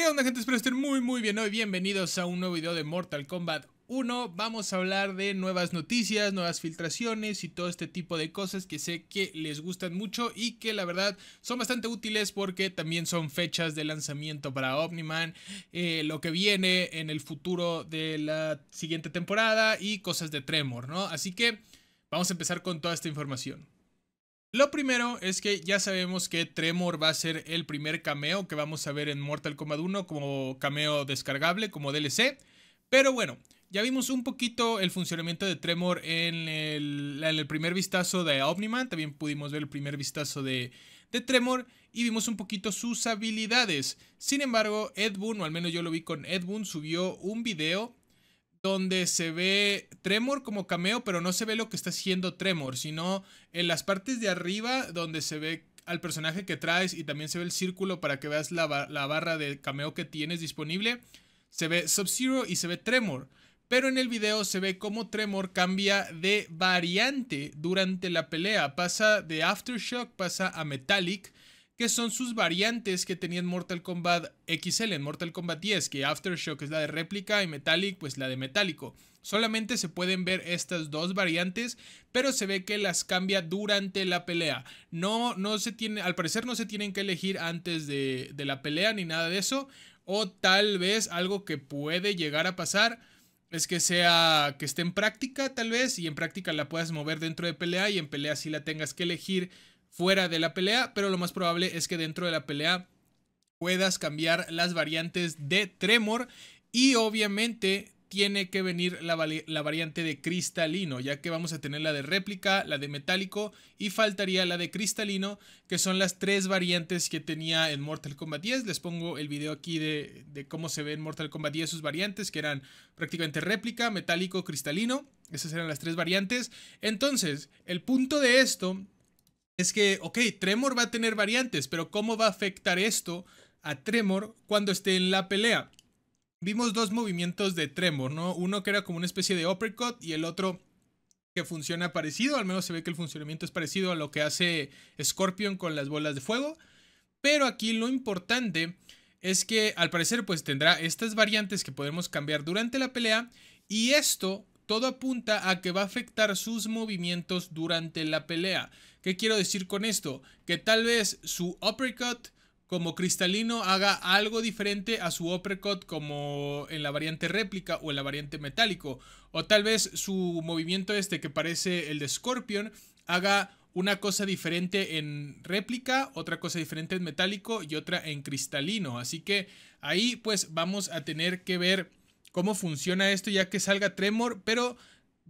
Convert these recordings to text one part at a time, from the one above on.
¿Qué onda gente? Espero estén muy muy bien hoy. Bienvenidos a un nuevo video de Mortal Kombat 1. Vamos a hablar de nuevas noticias, nuevas filtraciones y todo este tipo de cosas que sé que les gustan mucho y que la verdad son bastante útiles porque también son fechas de lanzamiento para Omniman, eh, lo que viene en el futuro de la siguiente temporada y cosas de Tremor, ¿no? Así que vamos a empezar con toda esta información. Lo primero es que ya sabemos que Tremor va a ser el primer cameo que vamos a ver en Mortal Kombat 1 como cameo descargable, como DLC. Pero bueno, ya vimos un poquito el funcionamiento de Tremor en el, primer vistazo de Omniman. También pudimos ver el primer vistazo de, de Tremor y vimos un poquito sus habilidades. Sin embargo, Ed Boon, o al menos yo lo vi con Ed Boon, subió un video donde se ve Tremor como cameo, pero no se ve lo que está haciendo Tremor, sino en las partes de arriba donde se ve al personaje que traes y también se ve el círculo para que veas la, la barra de cameo que tienes disponible. Se ve Sub-Zero y se ve Tremor. Pero en el video se ve cómo Tremor cambia de variante durante la pelea. Pasa de Aftershock, pasa a Metallic que son sus variantes que tenían Mortal Kombat XL en Mortal Kombat 10, que Aftershock es la de réplica y Metallic pues la de metálico. Solamente se pueden ver estas dos variantes, pero se ve que las cambia durante la pelea. No, no se tiene, al parecer no se tienen que elegir antes de, de la pelea ni nada de eso. O tal vez algo que puede llegar a pasar es que sea que esté en práctica tal vez y en práctica la puedas mover dentro de pelea y en pelea sí la tengas que elegir fuera de la pelea, pero lo más probable es que dentro de la pelea puedas cambiar las variantes de Tremor y obviamente tiene que venir la, variante de cristalino, ya que vamos a tener la de réplica, la de metálico y faltaría la de cristalino, que son las tres variantes que tenía en Mortal Kombat 10. Les pongo el video aquí de, de cómo se ve en Mortal Kombat 10 sus variantes, que eran prácticamente réplica, metálico, cristalino. Esas eran las tres variantes. Entonces, el punto de esto es que, ok, Tremor va a tener variantes, pero ¿cómo va a afectar esto a Tremor cuando esté en la pelea? Vimos dos movimientos de Tremor, ¿no? Uno que era como una especie de uppercut y el otro que funciona parecido, al menos se ve que el funcionamiento es parecido a lo que hace Scorpion con las bolas de fuego. Pero aquí lo importante es que al parecer pues tendrá estas variantes que podemos cambiar durante la pelea y esto todo apunta a que va a afectar sus movimientos durante la pelea. ¿Qué quiero decir con esto? Que tal vez su uppercut como cristalino haga algo diferente a su uppercut como en la variante réplica o en la variante metálico. O tal vez su movimiento este que parece el de Scorpion haga una cosa diferente en réplica, otra cosa diferente en metálico y otra en cristalino. Así que ahí pues vamos a tener que ver cómo funciona esto ya que salga Tremor, pero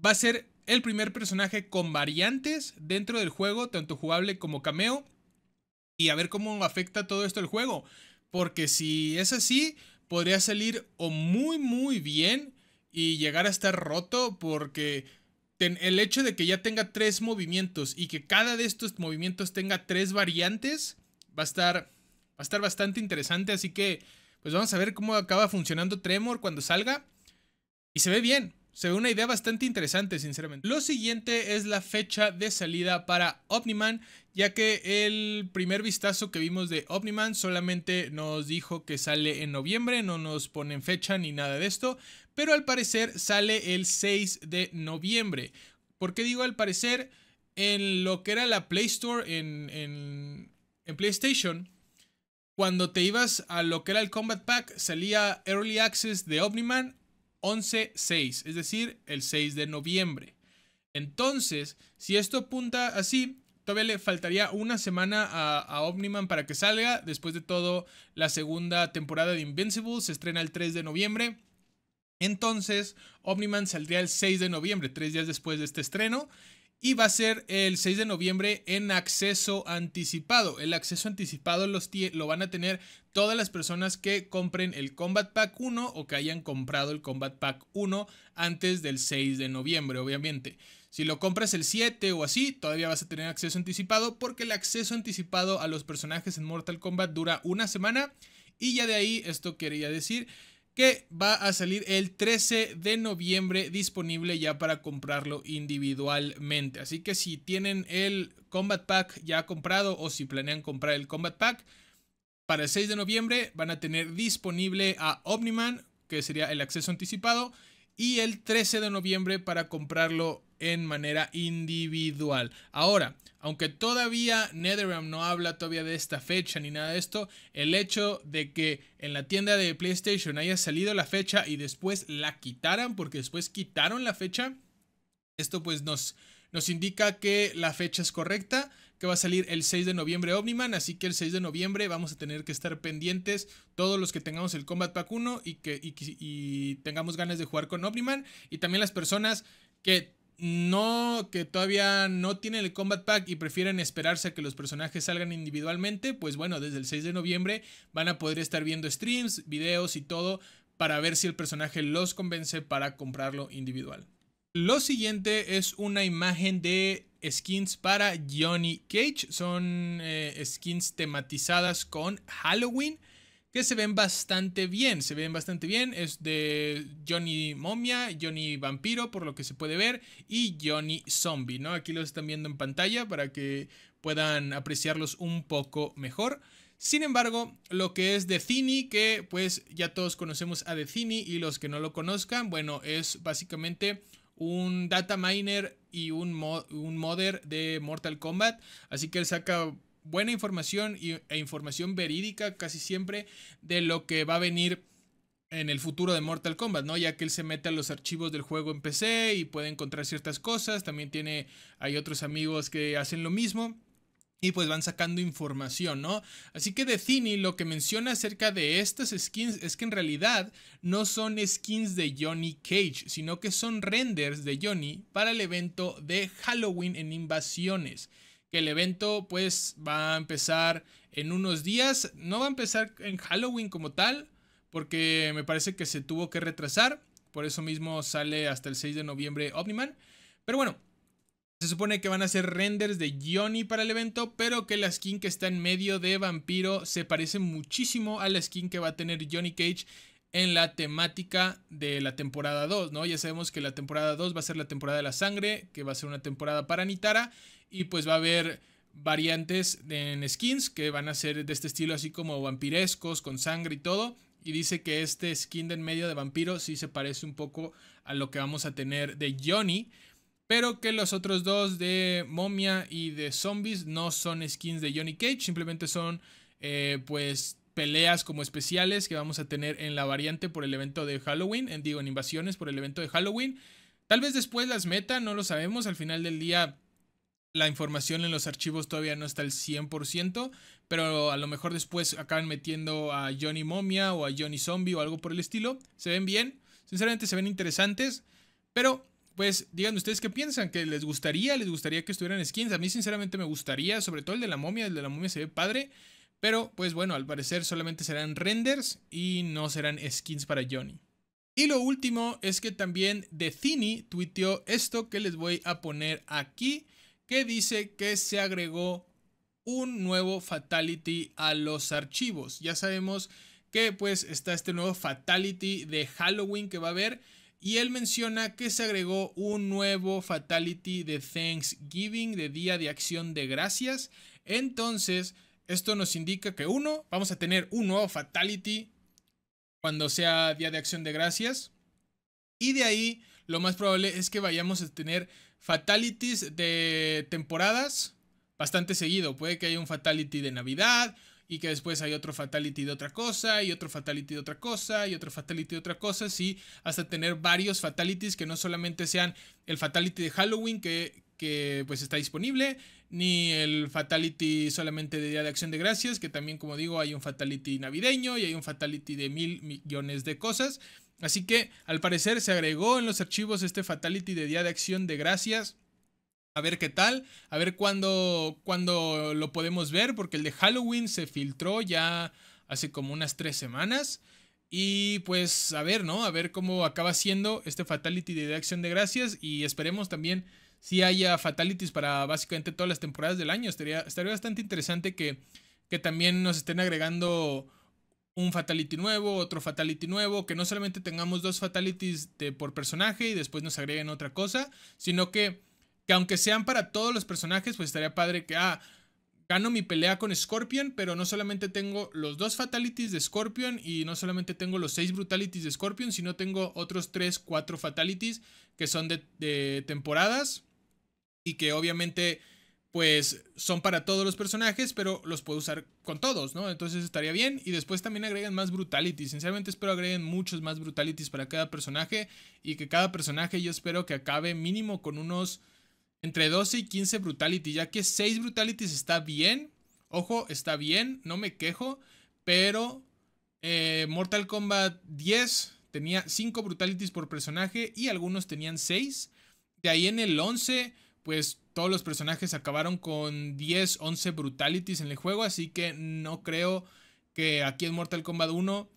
va a ser el primer personaje con variantes dentro del juego, tanto jugable como cameo, y a ver cómo afecta todo esto el juego, porque si es así, podría salir o muy muy bien y llegar a estar roto porque el hecho de que ya tenga tres movimientos y que cada de estos movimientos tenga tres variantes va a estar va a estar bastante interesante así que pues vamos a ver cómo acaba funcionando Tremor cuando salga. Y se ve bien. Se ve una idea bastante interesante, sinceramente. Lo siguiente es la fecha de salida para Omniman, ya que el primer vistazo que vimos de Omniman solamente nos dijo que sale en noviembre, no nos ponen fecha ni nada de esto, pero al parecer sale el 6 de noviembre. ¿Por qué digo al parecer? En lo que era la Play Store en, en, en PlayStation, cuando te ibas a lo que era el Combat Pack, salía Early Access de Omniman 11-6, es decir, el 6 de noviembre. Entonces, si esto apunta así, todavía le faltaría una semana a, a, Omniman para que salga. Después de todo, la segunda temporada de Invincible se estrena el 3 de noviembre. Entonces, Omniman saldría el 6 de noviembre, tres días después de este estreno y va a ser el 6 de noviembre en acceso anticipado. El acceso anticipado los lo van a tener todas las personas que compren el Combat Pack 1 o que hayan comprado el Combat Pack 1 antes del 6 de noviembre, obviamente. Si lo compras el 7 o así, todavía vas a tener acceso anticipado porque el acceso anticipado a los personajes en Mortal Kombat dura una semana y ya de ahí esto quería decir va a salir el 13 de noviembre disponible ya para comprarlo individualmente. Así que si tienen el Combat Pack ya comprado o si planean comprar el Combat Pack, para el 6 de noviembre van a tener disponible a Omniman, que sería el acceso anticipado, y el 13 de noviembre para comprarlo en manera individual. Ahora, aunque todavía NetherRealm no habla todavía de esta fecha ni nada de esto, el hecho de que en la tienda de PlayStation haya salido la fecha y después la quitaran, porque después quitaron la fecha, esto pues nos, nos indica que la fecha es correcta, que va a salir el 6 de noviembre Omniman, así que el 6 de noviembre vamos a tener que estar pendientes todos los que tengamos el Combat Pack 1 y que y, tengamos ganas de jugar con Omniman y también las personas que no, que todavía no tienen el Combat Pack y prefieren esperarse a que los personajes salgan individualmente, pues bueno, desde el 6 de noviembre van a poder estar viendo streams, videos y todo para ver si el personaje los convence para comprarlo individual. Lo siguiente es una imagen de skins para Johnny Cage. Son eh, skins tematizadas con Halloween que se ven bastante bien, se ven bastante bien, es de Johnny Momia, Johnny Vampiro, por lo que se puede ver, y Johnny Zombie, ¿no? Aquí los están viendo en pantalla para que puedan apreciarlos un poco mejor. Sin embargo, lo que es de Cini, que pues ya todos conocemos a The y los que no lo conozcan, bueno, es básicamente un data miner y un, un modder de Mortal Kombat. Así que él saca buena información e información verídica casi siempre de lo que va a venir en el futuro de Mortal Kombat, ¿no? Ya que él se mete a los archivos del juego en PC y puede encontrar ciertas cosas. También tiene, hay otros amigos que hacen lo mismo. Y pues van sacando información, ¿no? Así que de Cini lo que menciona acerca de estas skins es que en realidad no son skins de Johnny Cage, sino que son renders de Johnny para el evento de Halloween en Invasiones que el evento pues va a empezar en unos días. No va a empezar en Halloween como tal, porque me parece que se tuvo que retrasar. Por eso mismo sale hasta el 6 de noviembre Omniman. Pero bueno, se supone que van a hacer renders de Johnny para el evento, pero que la skin que está en medio de Vampiro se parece muchísimo a la skin que va a tener Johnny Cage en la temática de la temporada 2, ¿no? Ya sabemos que la temporada 2 va a ser la temporada de la sangre, que va a ser una temporada para Nitara, y pues va a haber variantes en skins que van a ser de este estilo así como vampirescos, con sangre y todo. Y dice que este skin de en medio de vampiro sí se parece un poco a lo que vamos a tener de Johnny. Pero que los otros dos de momia y de zombies no son skins de Johnny Cage, simplemente son eh, pues peleas como especiales que vamos a tener en la variante por el evento de Halloween, en, digo, en invasiones por el evento de Halloween. Tal vez después las meta, no lo sabemos, al final del día la información en los archivos todavía no está al 100%, pero a lo mejor después acaban metiendo a Johnny Momia o a Johnny Zombie o algo por el estilo. Se ven bien, sinceramente se ven interesantes, pero pues díganme ustedes qué piensan, que les gustaría, les gustaría que estuvieran skins. A mí sinceramente me gustaría, sobre todo el de la momia, el de la momia se ve padre. Pero pues bueno, al parecer solamente serán renders y no serán skins para Johnny. Y lo último es que también Decini tuiteó esto que les voy a poner aquí, que dice que se agregó un nuevo fatality a los archivos. Ya sabemos que pues está este nuevo fatality de Halloween que va a haber y él menciona que se agregó un nuevo fatality de Thanksgiving, de Día de Acción de Gracias. Entonces, esto nos indica que uno, vamos a tener un nuevo Fatality cuando sea Día de Acción de Gracias. Y de ahí, lo más probable es que vayamos a tener Fatalities de temporadas bastante seguido. Puede que haya un Fatality de Navidad y que después hay otro Fatality de otra cosa y otro Fatality de otra cosa y otro Fatality de otra cosa. Sí, hasta tener varios Fatalities que no solamente sean el Fatality de Halloween que, que pues está disponible ni el Fatality solamente de Día de Acción de Gracias, que también como digo hay un Fatality navideño y hay un Fatality de mil millones de cosas. Así que al parecer se agregó en los archivos este Fatality de Día de Acción de Gracias. A ver qué tal, a ver cuándo, lo podemos ver, porque el de Halloween se filtró ya hace como unas tres semanas. Y pues a ver, ¿no? A ver cómo acaba siendo este Fatality de Día de Acción de Gracias y esperemos también si haya fatalities para básicamente todas las temporadas del año. Estaría, estaría bastante interesante que, también nos estén agregando un fatality nuevo, otro fatality nuevo, que no solamente tengamos dos fatalities por personaje y después nos agreguen otra cosa, sino que, que aunque sean para todos los personajes, pues estaría padre que, ah, gano mi pelea con Scorpion, pero no solamente tengo los dos fatalities de Scorpion y no solamente tengo los seis brutalities de Scorpion, sino tengo otros tres, cuatro fatalities que son de temporadas y que obviamente pues son para todos los personajes, pero los puedo usar con todos, ¿no? Entonces estaría bien. Y después también agregan más brutality. Sinceramente espero agreguen muchos más brutalities para cada personaje. Y que cada personaje yo espero que acabe mínimo con unos entre 12 y 15 brutality. Ya que 6 brutalities está bien. Ojo, está bien, no me quejo. Pero eh, Mortal Kombat 10 tenía 5 brutalities por personaje y algunos tenían 6. De ahí en el 11 pues todos los personajes acabaron con 10, 11 brutalities en el juego, así que no creo que aquí en Mortal Kombat 1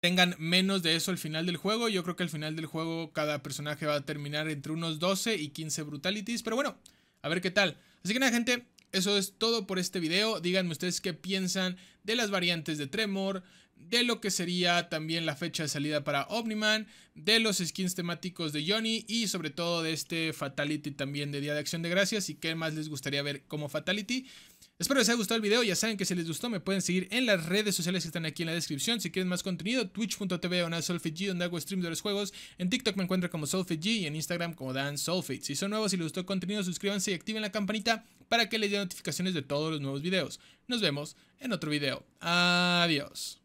tengan menos de eso al final del juego. Yo creo que al final del juego cada personaje va a terminar entre unos 12 y 15 brutalities, pero bueno, a ver qué tal. Así que nada, gente, eso es todo por este video. Díganme ustedes qué piensan de las variantes de Tremor, de lo que sería también la fecha de salida para Omniman, de los skins temáticos de Johnny y sobre todo de este Fatality también de Día de Acción de Gracias y qué más les gustaría ver como Fatality. Espero les haya gustado el video, ya saben que si les gustó me pueden seguir en las redes sociales que están aquí en la descripción. Si quieren más contenido, twitch.tv o G donde hago streams de los juegos. En TikTok me encuentro como G. y en Instagram como Dan Si son nuevos y les gustó el contenido, suscríbanse y activen la campanita para que les den notificaciones de todos los nuevos videos. Nos vemos en otro video. Adiós.